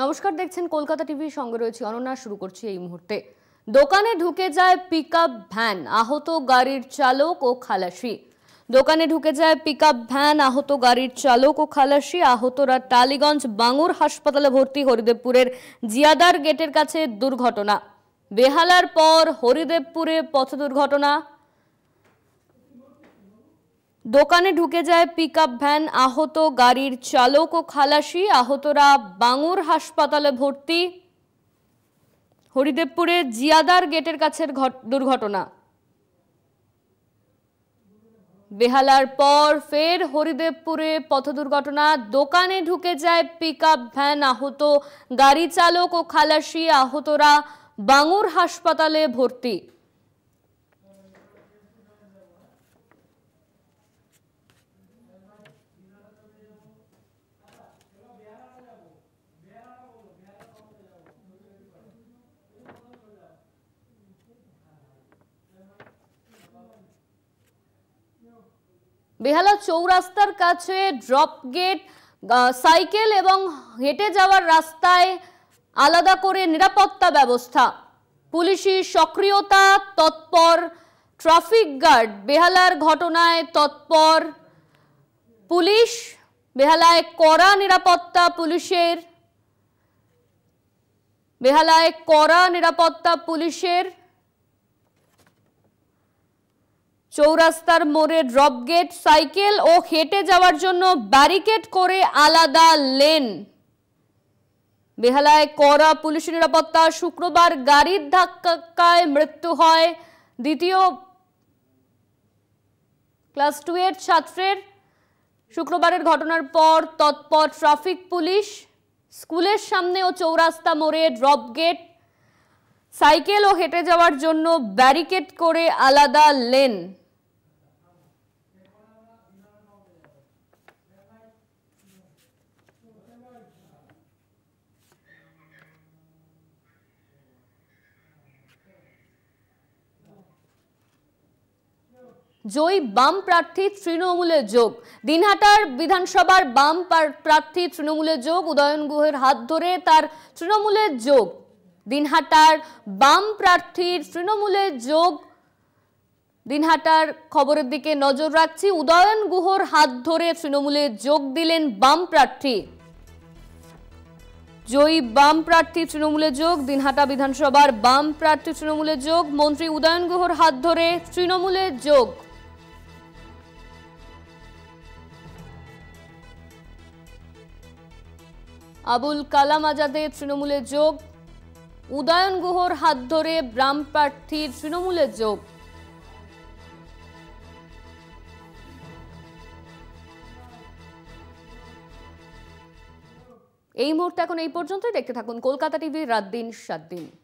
নমস্কার দেখছেন কলকাতা টিভির সঙ্গে রয়েছে অনন্যা শুরু করছি এই মুহূর্তে দোকানে ঢুকে যায় পিক ভ্যান আহত গাড়ির চালক ও খালাসি দোকানে ঢুকে যায় পিক ভ্যান আহত গাড়ির চালক ও খালাসি আহতরা টালিগঞ্জ বাঙুর হাসপাতালে ভর্তি হরিদেবপুরের জিয়াদার গেটের কাছে দুর্ঘটনা বেহালার পর হরিদেবপুরে পথ দুর্ঘটনা দোকানে ঢুকে যায় পিক ভ্যান আহত গাড়ির চালক ও খালাসি আহতরা বাঙুর হাসপাতালে ভর্তি হরিদেবপুরে জিয়াদার গেটের কাছের দুর্ঘটনা বেহালার পর ফের হরিদেবপুরে পথ দুর্ঘটনা দোকানে ঢুকে যায় পিক ভ্যান আহত গাড়ি চালক ও খালাসি আহতরা বাঙুর হাসপাতালে ভর্তি বেহালা চৌরাস্তার কাছে ড্রপ গেট সাইকেল এবং হেঁটে যাওয়ার রাস্তায় আলাদা করে নিরাপত্তা ব্যবস্থা পুলিশি সক্রিয়তা তৎপর ট্রাফিক গার্ড বেহালার ঘটনায় তৎপর পুলিশ বেহালায় কড়া নিরাপত্তা পুলিশের বেহালায় কড়া নিরাপত্তা পুলিশের চৌরাস্তার মোড়ে ড্রপগেট সাইকেল ও হেঁটে যাওয়ার জন্য ব্যারিকেড করে আলাদা লেন বেহালায় করা পুলিশ নিরাপত্তা শুক্রবার গাড়ির ধাক্কায় মৃত্যু হয় দ্বিতীয় ক্লাস টু এর ছাত্রের শুক্রবারের ঘটনার পর তৎপর ট্রাফিক পুলিশ স্কুলের সামনে ও চৌরাস্তা মোড়ে ড্রপ গেট সাইকেল ও হেঁটে যাওয়ার জন্য ব্যারিকেড করে আলাদা লেন জয়ী বাম প্রার্থী তৃণমূলের যোগ দিনহাটার বিধানসভার বাম প্রার্থী তৃণমূলের যোগ উদয়ন গুহের হাত ধরে তার তৃণমূলের যোগ দিনহাটার বাম প্রার্থীর তৃণমূলের যোগ দিনহাটার খবরের দিকে নজর রাখছি উদয়ন গুহর হাত ধরে তৃণমূলে যোগ দিলেন বাম প্রার্থী জয়ী বাম প্রার্থী তৃণমূলে যোগ দিনহাটা বিধানসভার বাম প্রার্থী তৃণমূলে যোগ মন্ত্রী উদয়ন গুহর হাত ধরে তৃণমূলে যোগ আবুল কালাম আজাদের তৃণমূলে যোগ উদয়ন গুহর হাত ধরে ব্রাম প্রার্থীর তৃণমূলে যোগ এই মুহূর্তে এখন এই পর্যন্তই দেখতে থাকুন কলকাতা টিভির রাত দিন সাত দিন